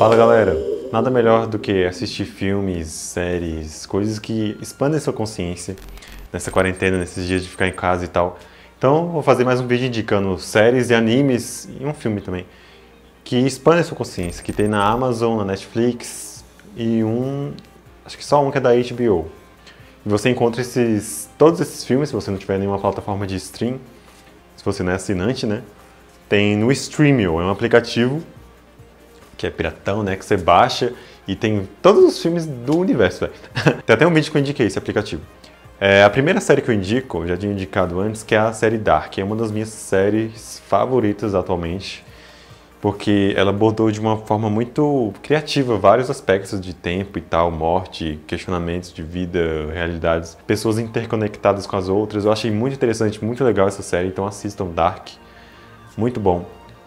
Fala galera! Nada melhor do que assistir filmes, séries, coisas que expandem sua consciência nessa quarentena, nesses dias de ficar em casa e tal. Então vou fazer mais um vídeo indicando séries e animes e um filme também que expandem sua consciência, que tem na Amazon, na Netflix e um, acho que só um que é da HBO. E você encontra esses, todos esses filmes se você não tiver nenhuma plataforma de stream, se você não é assinante, né? Tem no Streamio, é um aplicativo que é piratão, né? Que você baixa e tem todos os filmes do universo, velho. tem até um vídeo que eu indiquei esse aplicativo. É, a primeira série que eu indico, já tinha indicado antes, que é a série Dark. É uma das minhas séries favoritas atualmente, porque ela abordou de uma forma muito criativa vários aspectos de tempo e tal, morte, questionamentos de vida, realidades, pessoas interconectadas com as outras. Eu achei muito interessante, muito legal essa série, então assistam Dark. Muito bom.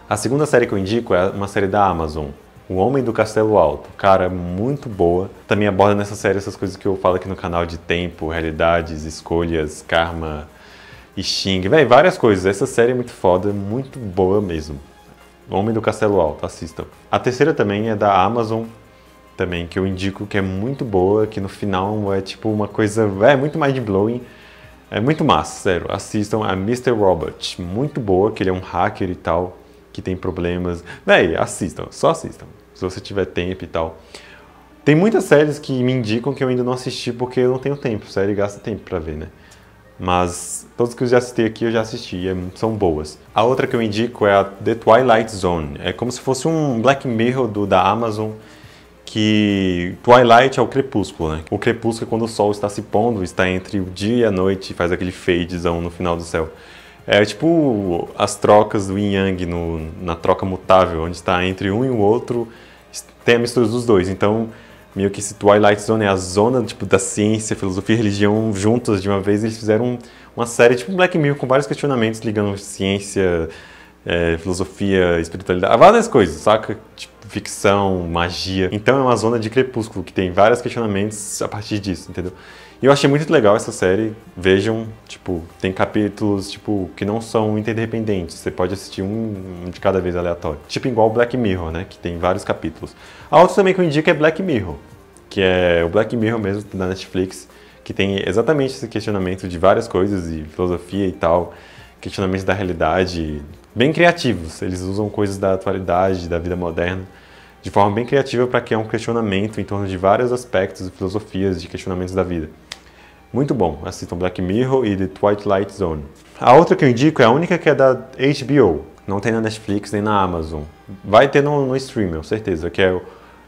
A segunda série que eu indico é uma série da Amazon, o Homem do Castelo Alto, cara, muito boa. Também aborda nessa série essas coisas que eu falo aqui no canal de tempo, realidades, escolhas, karma, Xing, velho, várias coisas. Essa série é muito foda, é muito boa mesmo. O Homem do Castelo Alto, assistam. A terceira também é da Amazon, também, que eu indico que é muito boa, que no final é tipo uma coisa, é muito mind-blowing. É muito massa, sério. Assistam a Mr. Robot, muito boa, que ele é um hacker e tal que tem problemas. daí assistam, só assistam. Se você tiver tempo e tal. Tem muitas séries que me indicam que eu ainda não assisti porque eu não tenho tempo. Série gasta tempo para ver, né? Mas todos que eu já assisti aqui eu já assisti e é, são boas. A outra que eu indico é a The Twilight Zone. É como se fosse um Black Mirror do, da Amazon que Twilight é o crepúsculo, né? O crepúsculo é quando o sol está se pondo, está entre o dia e a noite, faz aquele fadezão no final do céu. É tipo as trocas do Yin Yang no, na troca mutável, onde está entre um e o outro, tem a mistura dos dois. Então, meio que esse Twilight Zone é a zona tipo, da ciência, filosofia e religião juntas de uma vez. Eles fizeram uma série tipo Black Mirror com vários questionamentos ligando ciência, é, filosofia, espiritualidade, várias coisas, saca? Tipo, ficção, magia. Então é uma zona de crepúsculo que tem vários questionamentos a partir disso, entendeu? E eu achei muito legal essa série. Vejam, tipo, tem capítulos tipo que não são interdependentes. Você pode assistir um de cada vez aleatório. Tipo igual Black Mirror, né, que tem vários capítulos. A outra também que eu indico é Black Mirror, que é o Black Mirror mesmo da Netflix, que tem exatamente esse questionamento de várias coisas e filosofia e tal, questionamentos da realidade, bem criativos. Eles usam coisas da atualidade, da vida moderna de forma bem criativa para criar um questionamento em torno de vários aspectos e filosofias de questionamentos da vida. Muito bom. Assistam Black Mirror e The Twilight Zone. A outra que eu indico é a única que é da HBO. Não tem na Netflix nem na Amazon. Vai ter no, no streaming, certeza, que é o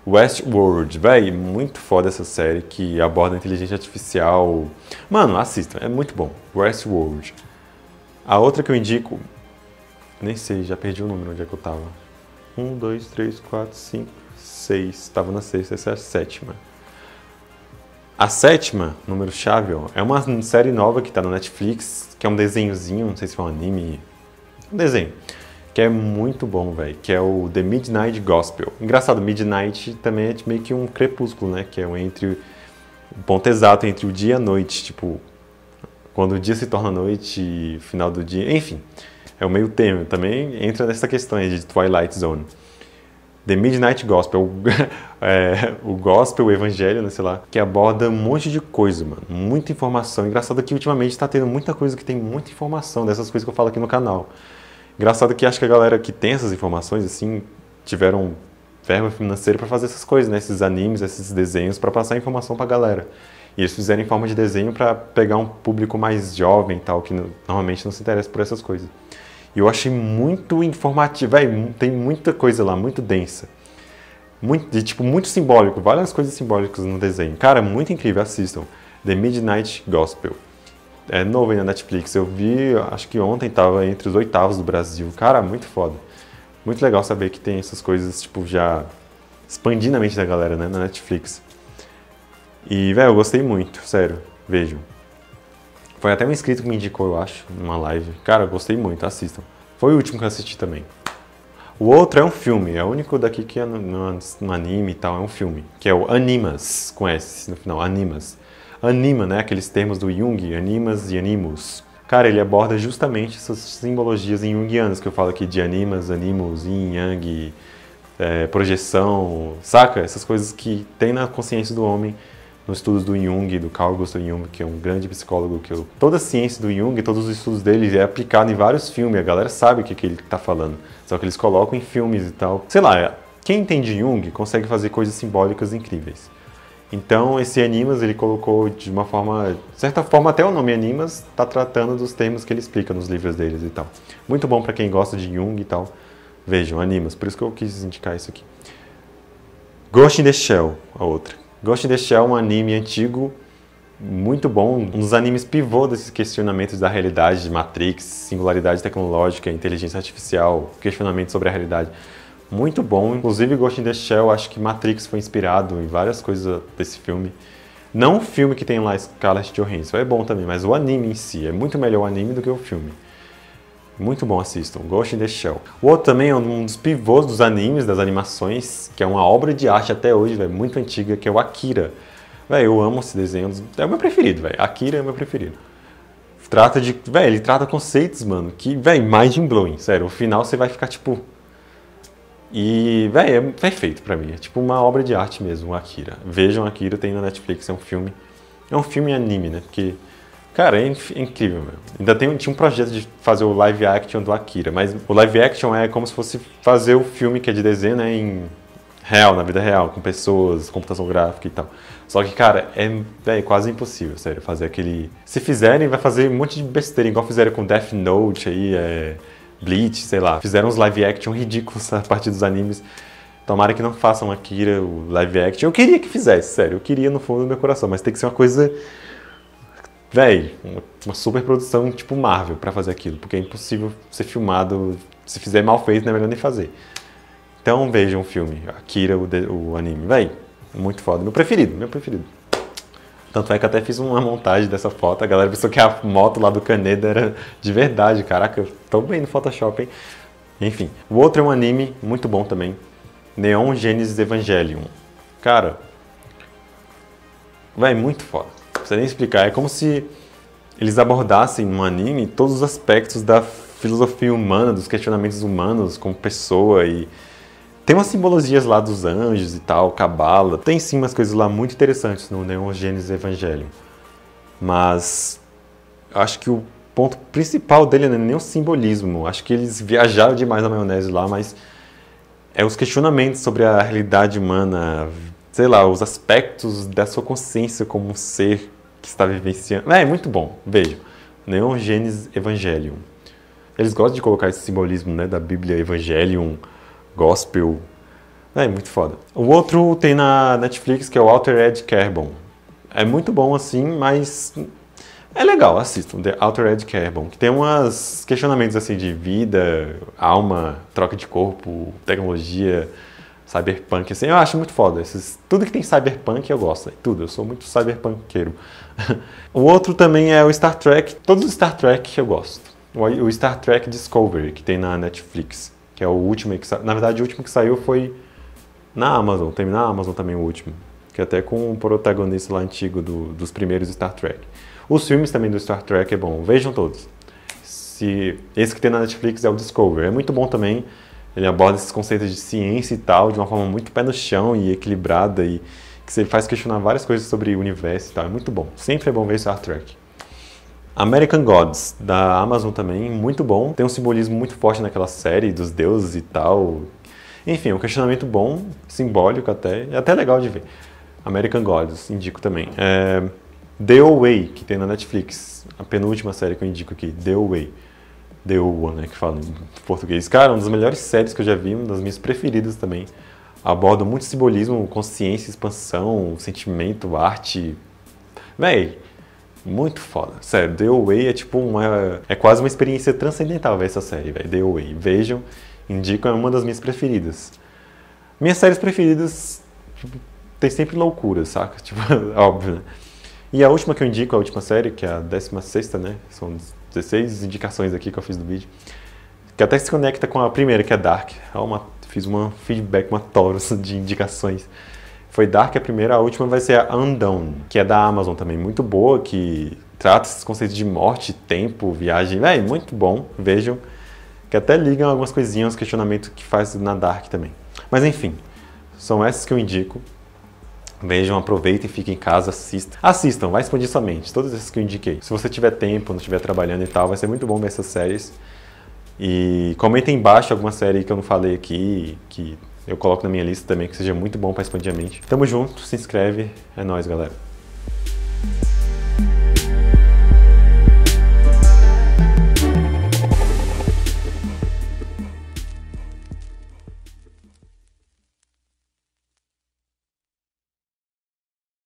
Westworld. Véi, muito foda essa série que aborda inteligência artificial. Mano, assistam, é muito bom. Westworld. A outra que eu indico. Nem sei, já perdi o número onde é que eu tava. Um, dois, três, quatro, cinco, seis. Tava na sexta, essa é a sétima. A sétima, número chave, ó, é uma série nova que está no Netflix, que é um desenhozinho, não sei se é um anime, um desenho, que é muito bom, velho, que é o The Midnight Gospel. Engraçado, Midnight também é meio que um crepúsculo, né, que é um entre o ponto exato entre o dia e a noite, tipo, quando o dia se torna noite, final do dia, enfim, é o meio termo, também entra nessa questão aí de Twilight Zone. The Midnight Gospel, é, o gospel, o evangelho, né, sei lá, que aborda um monte de coisa, mano. Muita informação. Engraçado que ultimamente está tendo muita coisa que tem muita informação, dessas coisas que eu falo aqui no canal. Engraçado que acho que a galera que tem essas informações, assim, tiveram verba financeira para fazer essas coisas, né? Esses animes, esses desenhos, para passar informação para a galera. E eles fizeram em forma de desenho para pegar um público mais jovem tal, que normalmente não se interessa por essas coisas eu achei muito informativo, é, tem muita coisa lá, muito densa. Muito, tipo, muito simbólico, várias coisas simbólicas no desenho. Cara, muito incrível, assistam. The Midnight Gospel. É novo aí na Netflix, eu vi, acho que ontem estava entre os oitavos do Brasil. Cara, muito foda. Muito legal saber que tem essas coisas, tipo, já expandindo a mente da galera, né, na Netflix. E, velho, eu gostei muito, sério. Vejam. Foi até um inscrito que me indicou, eu acho, numa live. Cara, gostei muito, assistam. Foi o último que eu assisti também. O outro é um filme, é o único daqui que é no, no, no anime e tal, é um filme, que é o Animas, com S no final, Animas. Anima, né, aqueles termos do Jung, animas e animus. Cara, ele aborda justamente essas simbologias jungianas que eu falo aqui de animas, animus, yin, yang, é, projeção, saca? Essas coisas que tem na consciência do homem nos estudos do Jung, do Carl Gustav Jung, que é um grande psicólogo que eu... Toda a ciência do Jung, todos os estudos dele é aplicado em vários filmes, a galera sabe o que, que ele está falando, só que eles colocam em filmes e tal. Sei lá, quem entende Jung consegue fazer coisas simbólicas incríveis. Então, esse Animas ele colocou de uma forma, de certa forma até o nome Animas está tratando dos termos que ele explica nos livros deles e tal. Muito bom para quem gosta de Jung e tal. Vejam, Animas, por isso que eu quis indicar isso aqui. Ghost in the Shell, a outra. Ghost in the Shell é um anime antigo muito bom, um dos animes pivô desses questionamentos da realidade de Matrix, singularidade tecnológica, inteligência artificial, questionamento sobre a realidade. Muito bom, inclusive Ghost in the Shell, acho que Matrix foi inspirado em várias coisas desse filme. Não o filme que tem lá Scarlett Johansson, é bom também, mas o anime em si, é muito melhor o anime do que o filme. Muito bom, assistam. Ghost in the Shell. O outro também é um dos pivôs dos animes, das animações, que é uma obra de arte até hoje, velho, muito antiga, que é o Akira. Velho, eu amo esse desenho. É, é o meu preferido, velho. Akira é o meu preferido. Trata de. Velho, ele trata conceitos, mano, que, velho, mind blowing. Sério, o final você vai ficar tipo. E, velho, é perfeito para mim. É tipo uma obra de arte mesmo, o Akira. Vejam Akira, tem na Netflix, é um filme. É um filme anime, né? Porque Cara, é incrível, meu. Ainda tem, tinha um projeto de fazer o live action do Akira, mas o live action é como se fosse fazer o filme que é de desenho, né, em real, na vida real, com pessoas, computação gráfica e tal. Só que, cara, é, é quase impossível, sério, fazer aquele... Se fizerem, vai fazer um monte de besteira, igual fizeram com Death Note aí, é... Bleach, sei lá. Fizeram uns live action ridículos a partir dos animes. Tomara que não façam Akira, o live action. Eu queria que fizesse, sério. Eu queria no fundo do meu coração, mas tem que ser uma coisa Véi, uma super produção tipo Marvel para fazer aquilo, porque é impossível ser filmado. Se fizer mal feito, não é melhor nem fazer. Então vejam o filme, Akira, o, de, o anime. Véi, muito foda. Meu preferido, meu preferido. Tanto é que até fiz uma montagem dessa foto. A galera pensou que a moto lá do Caneda era de verdade. Caraca, eu tô bem no Photoshop, hein? Enfim, o outro é um anime muito bom também. Neon Genesis Evangelion. Cara, vai muito foda precisa nem explicar. É como se eles abordassem no anime todos os aspectos da filosofia humana, dos questionamentos humanos como pessoa e tem umas simbologias lá dos anjos e tal, cabala. Tem sim umas coisas lá muito interessantes no Neon Gênesis Evangelion. Mas acho que o ponto principal dele não é nem o simbolismo. Acho que eles viajaram demais na maionese lá, mas é os questionamentos sobre a realidade humana, sei lá, os aspectos da sua consciência como um ser que está vivenciando. É, muito bom. Vejo. Neon Genesis Evangelium. Eles gostam de colocar esse simbolismo né, da Bíblia Evangelium, Gospel. É muito foda. O outro tem na Netflix que é o Altered Carbon. É muito bom assim, mas é legal, assistam The Altered Carbon, que tem uns questionamentos assim de vida, alma, troca de corpo, tecnologia, cyberpunk, assim, eu acho muito foda. Esses, tudo que tem cyberpunk eu gosto, tudo, eu sou muito cyberpunkeiro. o outro também é o Star Trek, todos os Star Trek eu gosto. O Star Trek Discovery, que tem na Netflix, que é o último que sa... Na verdade, o último que saiu foi na Amazon, tem na Amazon também o último, que é até com o protagonista lá antigo do, dos primeiros Star Trek. Os filmes também do Star Trek é bom, vejam todos. Se esse que tem na Netflix é o Discovery, é muito bom também ele aborda esses conceitos de ciência e tal de uma forma muito pé no chão e equilibrada e que você faz questionar várias coisas sobre o universo e tal. É muito bom. Sempre é bom ver Star Trek. American Gods, da Amazon também, muito bom. Tem um simbolismo muito forte naquela série dos deuses e tal. Enfim, é um questionamento bom, simbólico até, é até legal de ver. American Gods, indico também. É... The Away, que tem na Netflix, a penúltima série que eu indico aqui, The Away. The Oa, né, que fala em português. Cara, uma das melhores séries que eu já vi, uma das minhas preferidas também. Aborda muito simbolismo, consciência, expansão, sentimento, arte. Véi, muito foda. Sério, The Way é tipo uma. É quase uma experiência transcendental ver essa série, véi. The Way. Vejam, indicam, é uma das minhas preferidas. Minhas séries preferidas tipo, tem sempre loucura, saca? Tipo, óbvio, né? E a última que eu indico, a última série, que é a 16, né? São 16 indicações aqui que eu fiz do vídeo, que até se conecta com a primeira, que é Dark. É uma, fiz uma feedback, uma torus de indicações. Foi Dark a primeira, a última vai ser a Undown, que é da Amazon também, muito boa, que trata esses conceitos de morte, tempo, viagem, é muito bom, vejam, que até ligam algumas coisinhas, questionamento que faz na Dark também. Mas enfim, são essas que eu indico. Vejam, aproveitem, fiquem em casa, assistam. Assistam, vai expandir sua mente, todos esses que eu indiquei. Se você tiver tempo, não estiver trabalhando e tal, vai ser muito bom ver essas séries. E comentem embaixo alguma série que eu não falei aqui, que eu coloco na minha lista também, que seja muito bom para expandir a mente. Tamo junto, se inscreve, é nóis, galera.